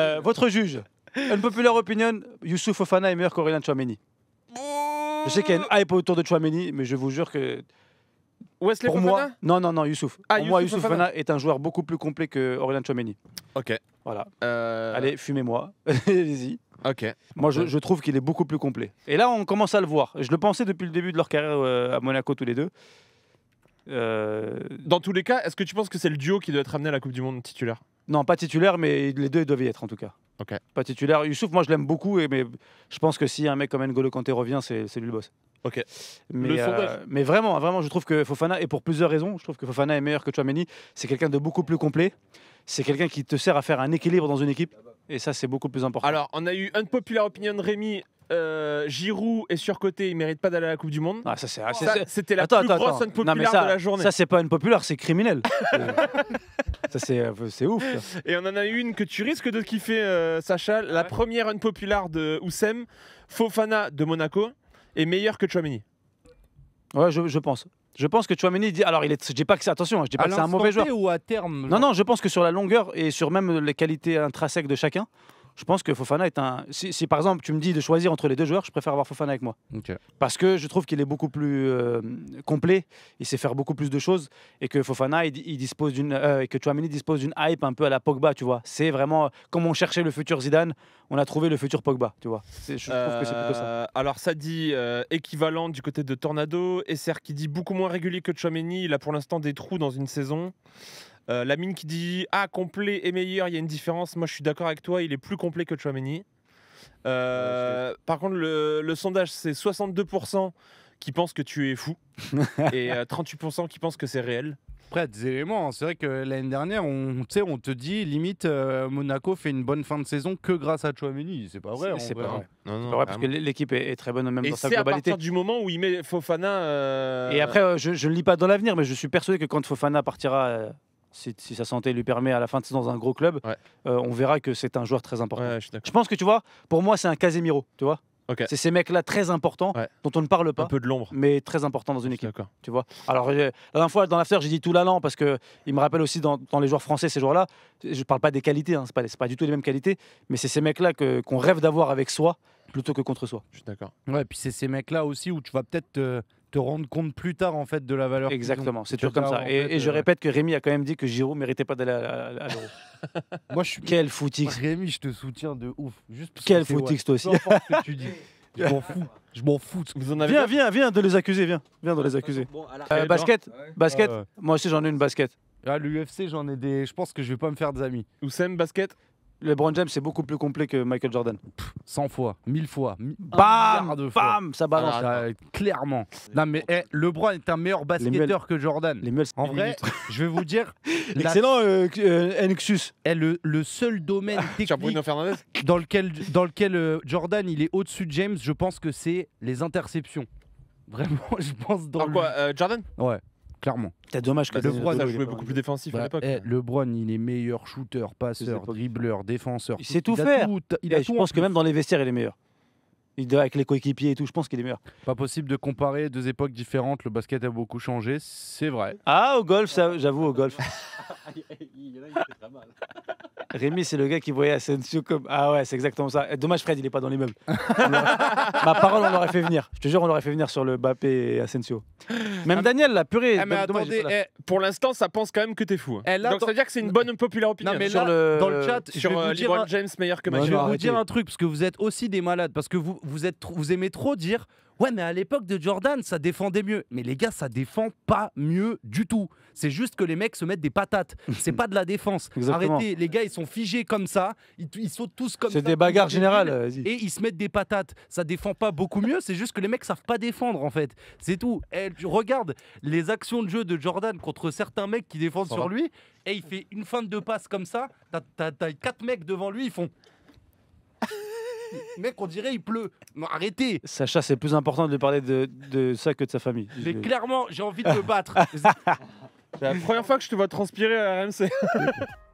Euh, votre juge, une populaire opinion, Youssouf Fofana est meilleur qu'Aurélien Chouameni. Je sais qu'il y a une hype autour de Chouameni, mais je vous jure que. Wesley pour moi, non, non, non, Youssouf. Ah, pour moi, Youssouf Fofana. est un joueur beaucoup plus complet que Aurélien Chouameni. Ok. Voilà. Euh, Allez, fumez-moi. Allez-y. Ok. Moi, euh. je, trouve qu'il est beaucoup plus complet. Et là, on commence à le voir. Je le pensais depuis le début de leur carrière à Monaco, tous les deux. Dans tous les cas, est-ce que tu penses que c'est le duo qui doit être amené à la Coupe du Monde titulaire non, pas titulaire, mais les deux doivent y être en tout cas. Ok. Pas titulaire. Youssouf, moi je l'aime beaucoup, et, mais je pense que si un mec comme N'Golo Kanté revient, c'est lui le boss. Ok. Euh, mais, vraiment, vraiment, je trouve que Fofana, et pour plusieurs raisons, je trouve que Fofana est meilleur que Chouameni. C'est quelqu'un de beaucoup plus complet. C'est quelqu'un qui te sert à faire un équilibre dans une équipe. Et ça, c'est beaucoup plus important. Alors, on a eu une populaire opinion de Rémi euh, Giroud est surcoté, il mérite pas d'aller à la Coupe du Monde. Ah, ça c'est c'était la plus de la journée. Ça c'est pas une populaire, c'est criminel. Euh, ça c'est euh, ouf. Et on en a une que tu risques de kiffer, Sacha. La première première populaire de Oussem, Fofana de Monaco, est meilleure que Chouameni Ouais, je, je pense. Je pense que Chouameni dit. Alors, il est... je dis pas que c'est attention, hein, je dis pas que c'est un mauvais joueur. ou à terme. Non, non, je pense que sur la longueur et sur même les qualités intrinsèques de chacun, je pense que Fofana est un. Si, par exemple tu me dis de choisir entre les deux joueurs, je préfère avoir Fofana avec moi. Parce que je trouve qu'il est beaucoup plus euh, complet, il sait faire beaucoup plus de choses et que Fofana, il, dispose d'une. Euh, et que dispose d'une hype un peu à la Pogba, tu vois. C'est vraiment. Comme on cherchait le futur Zidane, on a trouvé le futur Pogba, tu vois. Je trouve que c'est plutôt ça. Euh, alors ça dit équivalent du côté de Tornado, Esser qui dit beaucoup moins régulier que Chouamini, il a pour l'instant des trous dans une saison. Euh, la mine qui dit Ah, complet et meilleur, il y a une différence. Moi, je suis d'accord avec toi, il est plus complet que Chouameni. Euh, par contre, le, sondage, c'est 62% qui pensent que tu es fou et 38% euh, qui pensent que c'est réel. Après, des éléments. Hein. C'est vrai que l'année dernière, on, on te dit limite Monaco fait une bonne fin de saison que grâce à Chouameni. C'est pas vrai. C'est pas hein. vrai. Non, non, parce que l'équipe est, très bonne même dans sa globalité. C'est à partir du moment où il met Fofana. Et après, je ne lis pas dans l'avenir, mais je suis persuadé que quand Fofana partira si, sa santé lui permet à la fin de saison dans un gros club, euh, on verra que c'est un joueur très important. je, pense que tu vois, pour moi, c'est un Casemiro, tu vois. C'est ces mecs-là très importants dont on ne parle pas. Un peu de l'ombre. Mais très importants dans une équipe. Tu vois. Alors, euh, la dernière fois, dans l'affaire, j'ai dit tout l'allant parce que il me rappelle aussi dans, les joueurs français, ces joueurs-là. Je ne parle pas des qualités, hein, ce n'est pas, pas, du tout les mêmes qualités, mais c'est ces mecs-là qu'on rêve d'avoir avec soi plutôt que contre soi. Je suis d'accord. Ouais, et puis c'est ces mecs-là aussi où tu vas peut-être te rendre compte plus tard en fait de la valeur. Exactement, c'est toujours comme ça. Et, je euh, répète que Rémi a quand même dit que Giroud méritait pas d'aller à, l'Euro. Moi, je suis... Quel footix Rémi, je te soutiens de ouf. Juste Quel que toi aussi tu dis. Je m'en fous. Je m'en fous. Vous en avez viens, viens, viens de les accuser, viens. Viens de les accuser. Euh, basket, basket. Moi aussi j'en ai une basket. Ah, l'UFC, j'en ai des. Je pense que je vais pas me faire des amis. Oussem, basket LeBron James, c'est beaucoup plus complet que Michael Jordan. 100 fois, 1000 fois, bam, de bam, ça ah, balance. clairement. Non mais le eh, LeBron est un meilleur basketteur que Jordan. Les meules, En vrai, je vais vous dire, Excellent, euh, euh, Nexus. Eh, le, le seul domaine technique dans lequel, dans lequel euh, Jordan il est au-dessus de James, je pense que c'est les interceptions. Vraiment, je pense dans quoi Jordan Ouais clairement. C'est dommage que le a joué beaucoup plus défensif à bah, l'époque. Eh, le il est meilleur shooter, passeur, dribbleur, défenseur. Il sait tout il faire. je pense que même dans les vestiaires, il est meilleur. Il, avec les coéquipiers et tout, je pense qu'il est meilleur. Pas possible de comparer deux époques différentes. Le basket a beaucoup changé, c'est vrai. Ah, au golf, j'avoue, au golf. Rémi, c'est le gars qui voyait Asensio comme. Ah ouais, c'est exactement ça. Eh, dommage, Fred, il n'est pas dans l'immeuble. Ma parole, on l'aurait fait venir. Je te jure, on l'aurait fait venir sur le Bappé et Asensio. Même Daniel, la purée. Ah, mais bah, eh, pour l'instant, ça pense quand même que t'es fou. Hein. Eh, Donc, ça veut dire que c'est une bonne populaire opinion. dans le chat, je vais sur vous dire un- James meilleur je vous dire un truc parce que vous êtes aussi des malades parce que vous vous aimez trop dire Ouais, mais à l'époque de Jordan, ça défendait mieux. Mais les gars, ça défend pas mieux du tout. C'est juste que les mecs se mettent des patates. C'est pas de la défense. Arrêtez, les gars, ils sont figés comme ça. Ils, sautent tous comme ça. C'est des bagarres générales. Et ils se mettent des patates. Ça défend pas beaucoup mieux. C'est juste que les mecs savent pas défendre, en fait. C'est tout. Eh, regarde les actions de jeu de Jordan contre certains mecs qui défendent sur lui. Et il fait une fin de passe comme ça. T'as quatre mecs devant lui, ils font. Mec, on dirait il pleut. arrêtez. Sacha, c'est plus important de lui parler de, ça que de sa famille. Mais clairement, j'ai envie de me battre. C'est la première fois que je te vois transpirer à RMC.